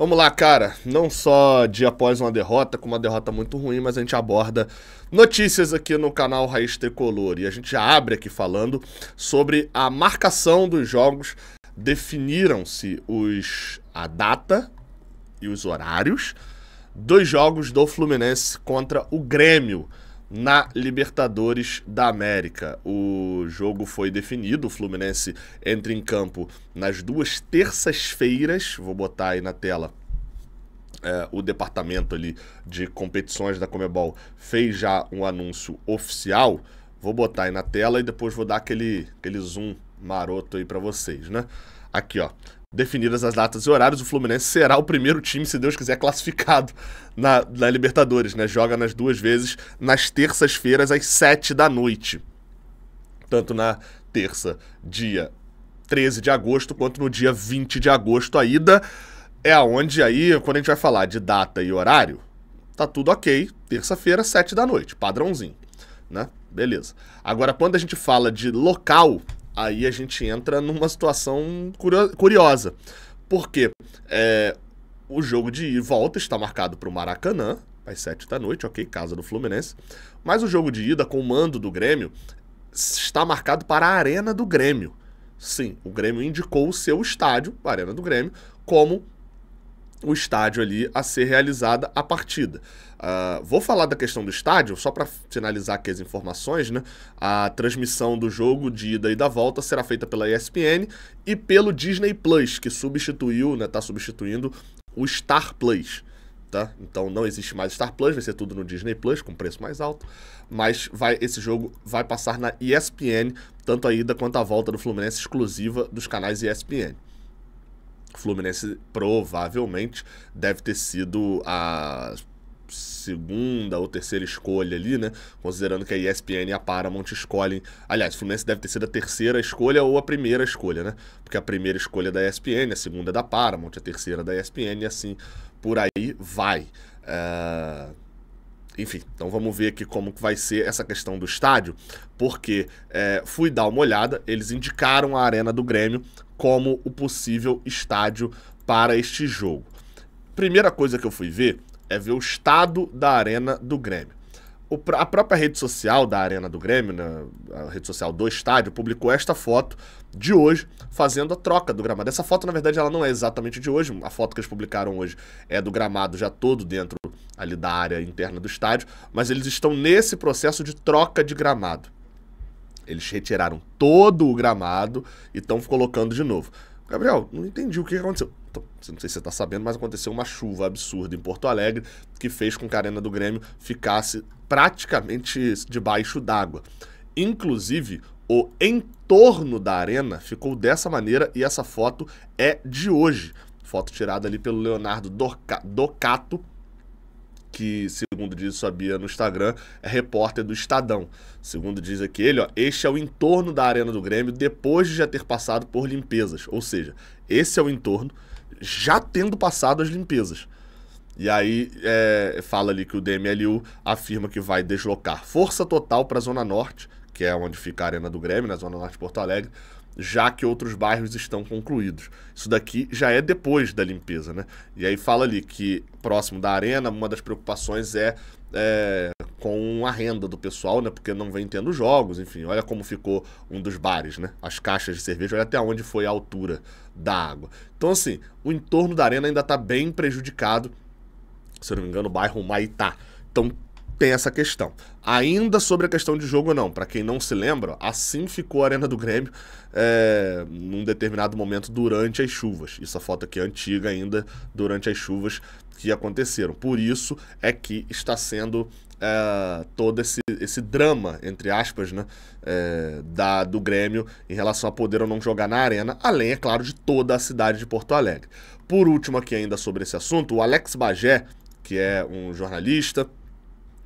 Vamos lá, cara. Não só dia após uma derrota, com uma derrota muito ruim, mas a gente aborda notícias aqui no canal Raiz Tricolor. E a gente já abre aqui falando sobre a marcação dos jogos. Definiram-se os a data e os horários dos jogos do Fluminense contra o Grêmio na Libertadores da América. O jogo foi definido, o Fluminense entra em campo nas duas terças-feiras, vou botar aí na tela. É, o departamento ali de competições da Comebol fez já um anúncio oficial. Vou botar aí na tela e depois vou dar aquele, aquele zoom maroto aí para vocês, né? Aqui, ó definidas as datas e horários, o Fluminense será o primeiro time, se Deus quiser, classificado na, na Libertadores, né? Joga nas duas vezes, nas terças-feiras, às sete da noite. Tanto na terça, dia 13 de agosto, quanto no dia 20 de agosto. A ida é aonde aí, quando a gente vai falar de data e horário, tá tudo ok. Terça-feira, sete da noite, padrãozinho, né? Beleza. Agora, quando a gente fala de local, aí a gente entra numa situação curiosa. Porque é, o jogo de volta está marcado para o Maracanã, às 7 da noite, ok, casa do Fluminense. Mas o jogo de ida com o mando do Grêmio está marcado para a Arena do Grêmio. Sim, o Grêmio indicou o seu estádio, a Arena do Grêmio, como o estádio ali a ser realizada a partida. Uh, vou falar da questão do estádio, só para finalizar aqui as informações, né? A transmissão do jogo de ida e da volta será feita pela ESPN e pelo Disney Plus, que substituiu, né? Tá substituindo o Star Plus. Tá? Então não existe mais Star Plus, vai ser tudo no Disney Plus, com preço mais alto. Mas vai, esse jogo vai passar na ESPN, tanto a ida quanto a volta do Fluminense exclusiva dos canais ESPN. Fluminense provavelmente deve ter sido a segunda ou terceira escolha ali, né? Considerando que a ESPN e a Paramount escolhem. Aliás, o Fluminense deve ter sido a terceira escolha ou a primeira escolha, né? Porque a primeira escolha é da ESPN, a segunda é da Paramount, a terceira é da ESPN e assim por aí vai. É, enfim, então vamos ver aqui como que vai ser essa questão do estádio, porque é, fui dar uma olhada, eles indicaram a arena do Grêmio como o possível estádio para este jogo. Primeira coisa que eu fui ver é ver o estado da arena do Grêmio. O, a própria rede social da Arena do Grêmio, né, a rede social do estádio, publicou esta foto de hoje fazendo a troca do gramado. Essa foto, na verdade, ela não é exatamente de hoje. A foto que eles publicaram hoje é do gramado já todo dentro ali da área interna do estádio, mas eles estão nesse processo de troca de gramado. Eles retiraram todo o gramado e estão colocando de novo. Gabriel, não entendi o que aconteceu. Então, não sei se você está sabendo, mas aconteceu uma chuva absurda em Porto Alegre que fez com que a Arena do Grêmio ficasse praticamente debaixo d'água. Inclusive, o entorno da arena ficou dessa maneira e essa foto é de hoje. Foto tirada ali pelo Leonardo Docato que, segundo diz Sabia no Instagram, é repórter do Estadão. Segundo diz aqui ele, ó, este é o entorno da Arena do Grêmio depois de já ter passado por limpezas. Ou seja, esse é o entorno já tendo passado as limpezas. E aí é, fala ali que o DMLU afirma que vai deslocar força total para a Zona Norte, que é onde fica a Arena do Grêmio, na né, Zona Norte de Porto Alegre, já que outros bairros estão concluídos. Isso daqui já é depois da limpeza, né? E aí fala ali que próximo da arena, uma das preocupações é, é com a renda do pessoal, né? Porque não vem tendo jogos, enfim. Olha como ficou um dos bares, né? As caixas de cerveja, olha até onde foi a altura da água. Então, assim, o entorno da arena ainda está bem prejudicado. Se eu não me engano, o bairro Maitá. Então, tem essa questão. Ainda sobre a questão de jogo não, para quem não se lembra, assim ficou a Arena do Grêmio é, num determinado momento durante as chuvas. Essa é foto aqui é antiga ainda, durante as chuvas que aconteceram. Por isso é que está sendo é, todo esse, esse drama, entre aspas, né, é, da, do Grêmio em relação a poder ou não jogar na Arena, além, é claro, de toda a cidade de Porto Alegre. Por último aqui ainda sobre esse assunto, o Alex Bagé, que é um jornalista,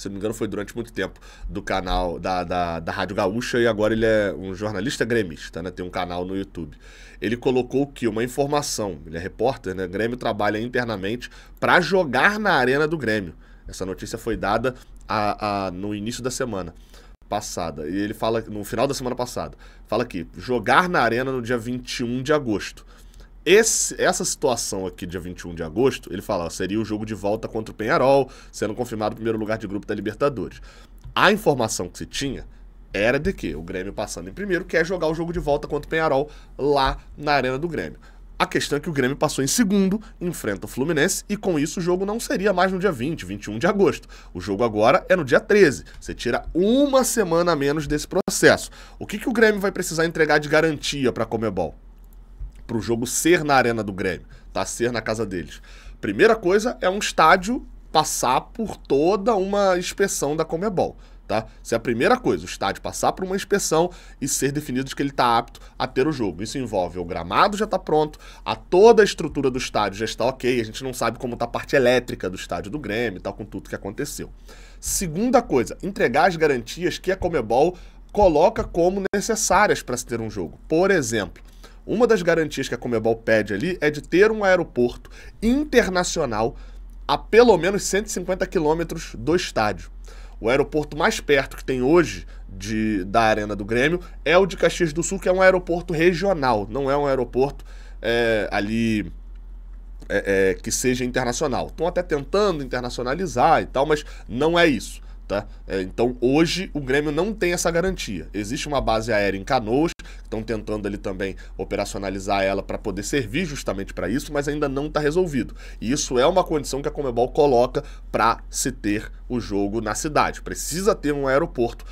se não me engano, foi durante muito tempo, do canal da, da, da Rádio Gaúcha e agora ele é um jornalista gremista, né? Tem um canal no YouTube. Ele colocou que uma informação, ele é repórter, né? O Grêmio trabalha internamente para jogar na arena do Grêmio. Essa notícia foi dada a, a, no início da semana passada. E ele fala, no final da semana passada, fala que jogar na arena no dia 21 de agosto. Esse, essa situação aqui, dia 21 de agosto, ele fala, seria o jogo de volta contra o Penharol, sendo confirmado o primeiro lugar de grupo da Libertadores. A informação que se tinha era de que o Grêmio passando em primeiro quer jogar o jogo de volta contra o Penharol lá na Arena do Grêmio. A questão é que o Grêmio passou em segundo, enfrenta o Fluminense e com isso o jogo não seria mais no dia 20, 21 de agosto. O jogo agora é no dia 13. Você tira uma semana a menos desse processo. O que, que o Grêmio vai precisar entregar de garantia para a Comebol? para o jogo ser na arena do Grêmio, tá? Ser na casa deles. Primeira coisa é um estádio passar por toda uma inspeção da Comebol. Tá? Isso é a primeira coisa, o estádio passar por uma inspeção e ser definido de que ele está apto a ter o jogo. Isso envolve o gramado já está pronto, a toda a estrutura do estádio já está ok, a gente não sabe como está a parte elétrica do estádio do Grêmio e tal, com tudo que aconteceu. Segunda coisa, entregar as garantias que a Comebol coloca como necessárias para se ter um jogo. Por exemplo, uma das garantias que a Comebol pede ali é de ter um aeroporto internacional a pelo menos 150 quilômetros do estádio. O aeroporto mais perto que tem hoje de, da Arena do Grêmio é o de Caxias do Sul, que é um aeroporto regional, não é um aeroporto é, ali é, é, que seja internacional. Estão até tentando internacionalizar e tal, mas não é isso. Tá? É, então hoje o Grêmio não tem essa garantia. Existe uma base aérea em Canoas estão tentando ali também operacionalizar ela para poder servir justamente para isso, mas ainda não está resolvido. E isso é uma condição que a Comebol coloca para se ter o jogo na cidade. Precisa ter um aeroporto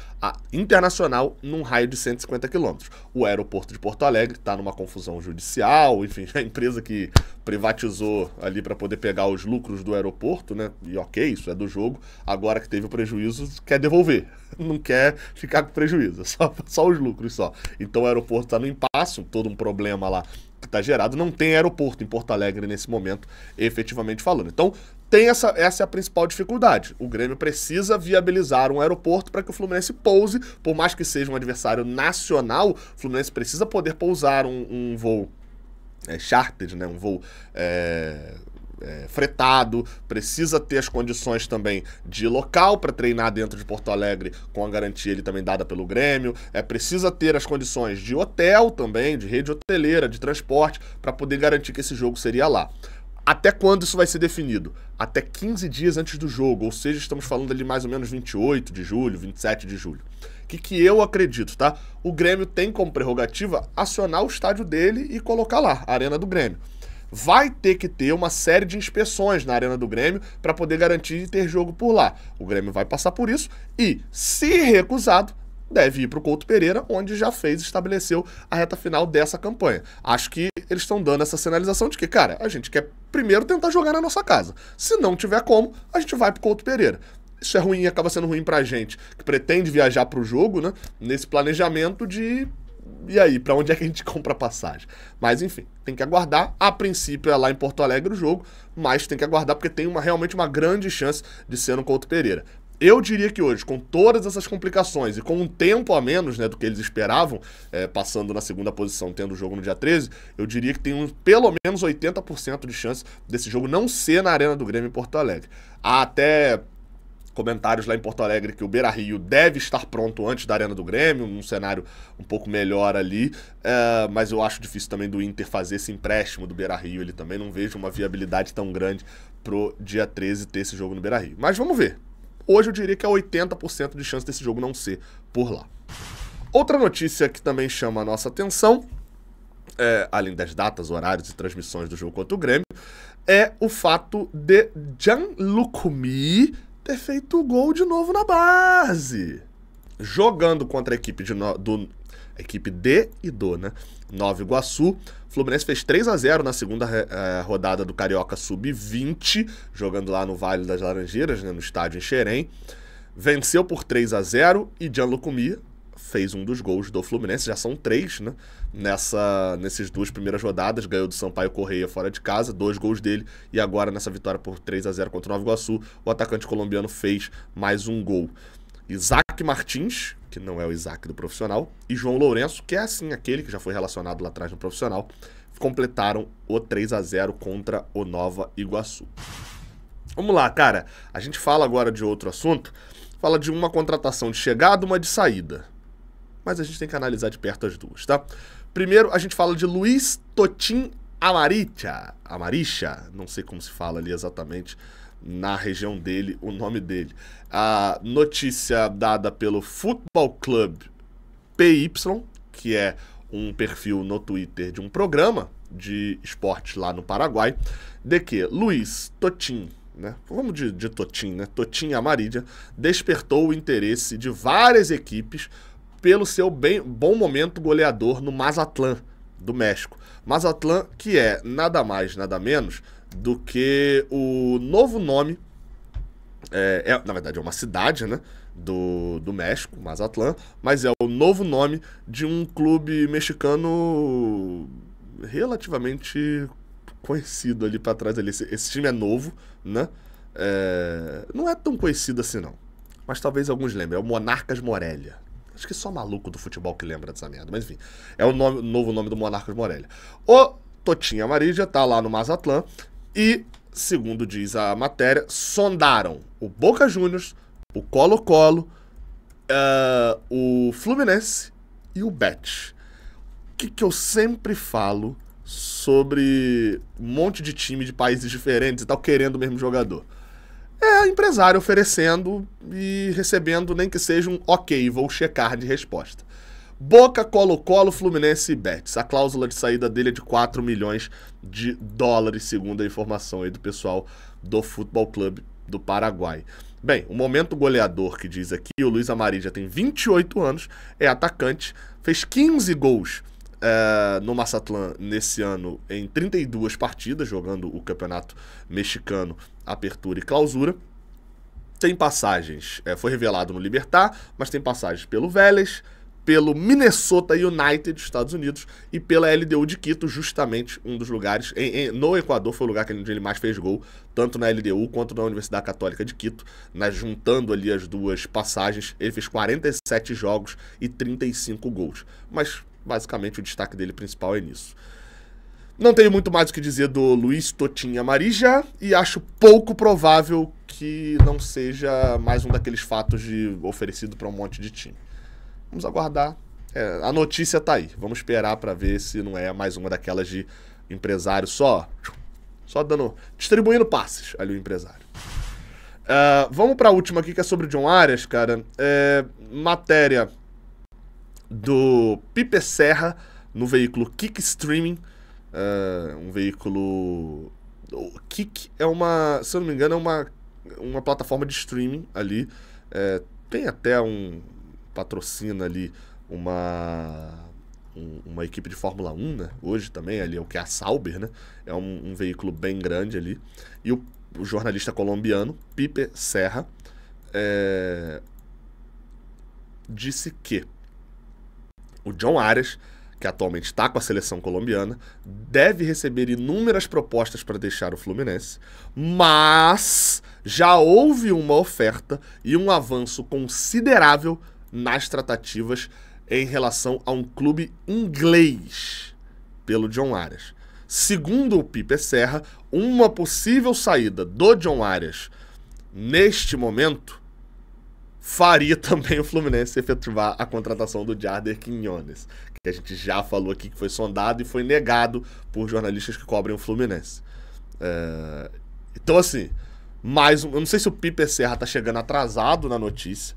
internacional num raio de 150 quilômetros. O aeroporto de Porto Alegre está numa confusão judicial, enfim, a empresa que privatizou ali para poder pegar os lucros do aeroporto, né? E ok, isso é do jogo. Agora que teve o prejuízo, quer devolver. Não quer ficar com prejuízo, só, só os lucros só. Então o aeroporto aeroporto está no impasse, todo um problema lá que está gerado. Não tem aeroporto em Porto Alegre nesse momento, efetivamente falando. Então, tem essa, essa é a principal dificuldade. O Grêmio precisa viabilizar um aeroporto para que o Fluminense pouse, por mais que seja um adversário nacional, o Fluminense precisa poder pousar um, um voo é, charter, né? um voo é, é, fretado, precisa ter as condições também de local para treinar dentro de Porto Alegre, com a garantia ele também dada pelo Grêmio, é, precisa ter as condições de hotel também, de rede hoteleira, de transporte, para poder garantir que esse jogo seria lá. Até quando isso vai ser definido? Até 15 dias antes do jogo, ou seja, estamos falando ali mais ou menos 28 de julho, 27 de julho. O que, que eu acredito, tá? O Grêmio tem como prerrogativa acionar o estádio dele e colocar lá, a Arena do Grêmio vai ter que ter uma série de inspeções na Arena do Grêmio para poder garantir ter jogo por lá. O Grêmio vai passar por isso e, se recusado, deve ir para o Couto Pereira, onde já fez estabeleceu a reta final dessa campanha. Acho que eles estão dando essa sinalização de que, cara, a gente quer primeiro tentar jogar na nossa casa. Se não tiver como, a gente vai para o Couto Pereira. Isso é ruim e acaba sendo ruim para a gente, que pretende viajar para o jogo, né? Nesse planejamento de e aí, para onde é que a gente compra passagem? Mas enfim, tem que aguardar. A princípio é lá em Porto Alegre o jogo, mas tem que aguardar porque tem uma, realmente uma grande chance de ser no Couto Pereira. Eu diria que hoje, com todas essas complicações e com um tempo a menos né, do que eles esperavam, é, passando na segunda posição, tendo o jogo no dia 13, eu diria que tem um, pelo menos 80% de chance desse jogo não ser na Arena do Grêmio em Porto Alegre. Há até comentários lá em Porto Alegre que o Beira Rio deve estar pronto antes da Arena do Grêmio, num cenário um pouco melhor ali. É, mas eu acho difícil também do Inter fazer esse empréstimo do Beira Rio. Ele também não vejo uma viabilidade tão grande pro dia 13 ter esse jogo no Beira Rio. Mas vamos ver. Hoje eu diria que é 80% de chance desse jogo não ser por lá. Outra notícia que também chama a nossa atenção, é, além das datas, horários e transmissões do jogo contra o Grêmio, é o fato de Gianluca Mi ter feito o gol de novo na base. Jogando contra a equipe de no, do equipe D e do, né? Nova Iguaçu. Fluminense fez 3 a 0 na segunda eh, rodada do Carioca Sub-20, jogando lá no Vale das Laranjeiras, né, no estádio em Xerém. Venceu por 3 a 0 e Gianluco Mia fez um dos gols do Fluminense, já são três, né? Nessa, nessas duas primeiras rodadas, ganhou do Sampaio Correia fora de casa, dois gols dele, e agora nessa vitória por 3 a 0 contra o Nova Iguaçu, o atacante colombiano fez mais um gol. Isaac Martins, que não é o Isaac do profissional, e João Lourenço, que é assim aquele que já foi relacionado lá atrás no profissional, completaram o 3 a 0 contra o Nova Iguaçu. Vamos lá, cara. A gente fala agora de outro assunto. Fala de uma contratação de chegada, uma de saída mas a gente tem que analisar de perto as duas, tá? Primeiro, a gente fala de Luiz Totim Amaricha, Amaricha, não sei como se fala ali exatamente na região dele o nome dele. A notícia dada pelo Futebol Club PY, que é um perfil no Twitter de um programa de esportes lá no Paraguai, de que Luiz Totim, né? Vamos de, de Totim, né? Totim Amarídia despertou o interesse de várias equipes pelo seu bem, bom momento goleador no Mazatlán, do México. Mazatlán, que é nada mais, nada menos do que o novo nome. É, é, na verdade, é uma cidade, né? Do, do México, Mazatlán, mas é o novo nome de um clube mexicano relativamente conhecido ali para trás. Ali. Esse, esse, time é novo, né? É, não é tão conhecido assim, não. Mas talvez alguns lembrem. É o Monarcas Morelia. Acho que é só maluco do futebol que lembra dessa merda, mas enfim. É o nome, novo nome do Monarca de Morelia. O Totinha Marília tá lá no Mazatlan e, segundo diz a matéria, sondaram o Boca Juniors, o Colo-Colo, uh, o Fluminense e o Bet. O que, que eu sempre falo sobre um monte de time de países diferentes e tal querendo o mesmo jogador? É empresário oferecendo e recebendo nem que seja um ok, vou checar de resposta. Boca, Colo-Colo, Fluminense e Betis. A cláusula de saída dele é de 4 milhões de dólares, segundo a informação aí do pessoal do Futebol Clube do Paraguai. Bem, o momento goleador que diz aqui, o Luiz Amari já tem 28 anos, é atacante, fez 15 gols é, no Mazatlán nesse ano em 32 partidas, jogando o campeonato mexicano, apertura e clausura. Tem passagens, é, foi revelado no Libertar, mas tem passagens pelo Vélez, pelo Minnesota United dos Estados Unidos e pela LDU de Quito, justamente um dos lugares. Em, em, no Equador foi o lugar que ele mais fez gol, tanto na LDU quanto na Universidade Católica de Quito. Né, juntando ali as duas passagens, ele fez 47 jogos e 35 gols. Mas basicamente o destaque dele principal é nisso. Não tenho muito mais o que dizer do Luiz Totinha Marija e acho pouco provável que não seja mais um daqueles fatos de oferecido para um monte de time. Vamos aguardar. É, a notícia tá aí. Vamos esperar para ver se não é mais uma daquelas de empresário só só dando distribuindo passes ali o empresário. Uh, vamos para a última aqui que é sobre o John Arias, cara. É, matéria do Pipe Serra no veículo Kick Streaming, uh, um veículo... O Kick é uma, se eu não me engano, é uma, uma plataforma de streaming ali, é, tem até um patrocina ali uma um, uma equipe de Fórmula 1, né? Hoje também ali é o que é a Sauber, né? É um, um veículo bem grande ali. E o, o jornalista colombiano Pipe Serra é, disse que o John Arias, que atualmente está com a seleção colombiana, deve receber inúmeras propostas para deixar o Fluminense, mas já houve uma oferta e um avanço considerável nas tratativas em relação a um clube inglês pelo John Arias. Segundo o Pipe Serra, uma possível saída do John Arias neste momento faria também o Fluminense efetivar a contratação do Jarder Quinones, que a gente já falou aqui que foi sondado e foi negado por jornalistas que cobrem o Fluminense. É... Então, assim, mais um... Eu não sei se o Piper Serra tá chegando atrasado na notícia.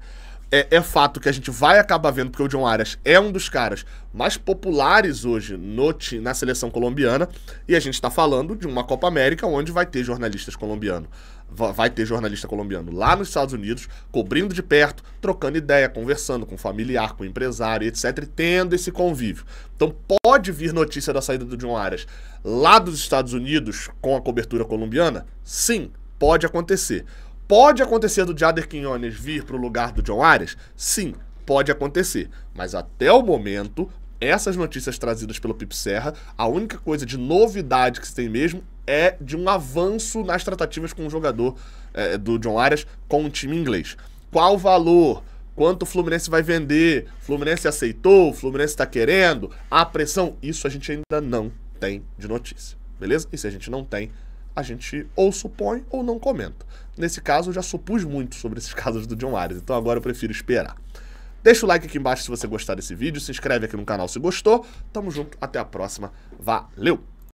É, é, fato que a gente vai acabar vendo, porque o John Arias é um dos caras mais populares hoje no, na seleção colombiana, e a gente está falando de uma Copa América onde vai ter jornalistas colombianos vai ter jornalista colombiano lá nos Estados Unidos, cobrindo de perto, trocando ideia, conversando com familiar, com empresário, etc., e tendo esse convívio. Então pode vir notícia da saída do John Arias lá dos Estados Unidos com a cobertura colombiana? Sim, pode acontecer. Pode acontecer do Jader Quinones vir para o lugar do John Arias? Sim, pode acontecer. Mas até o momento, essas notícias trazidas pelo Pip Serra, a única coisa de novidade que se tem mesmo é de um avanço nas tratativas com o jogador é, do John Arias com o time inglês. Qual o valor? Quanto o Fluminense vai vender? Fluminense aceitou? Fluminense está querendo? A pressão? Isso a gente ainda não tem de notícia, beleza? E se a gente não tem, a gente ou supõe ou não comenta. Nesse caso, eu já supus muito sobre esses casos do John Arias, então agora eu prefiro esperar. Deixa o like aqui embaixo se você gostar desse vídeo, se inscreve aqui no canal se gostou. Tamo junto, até a próxima. Valeu!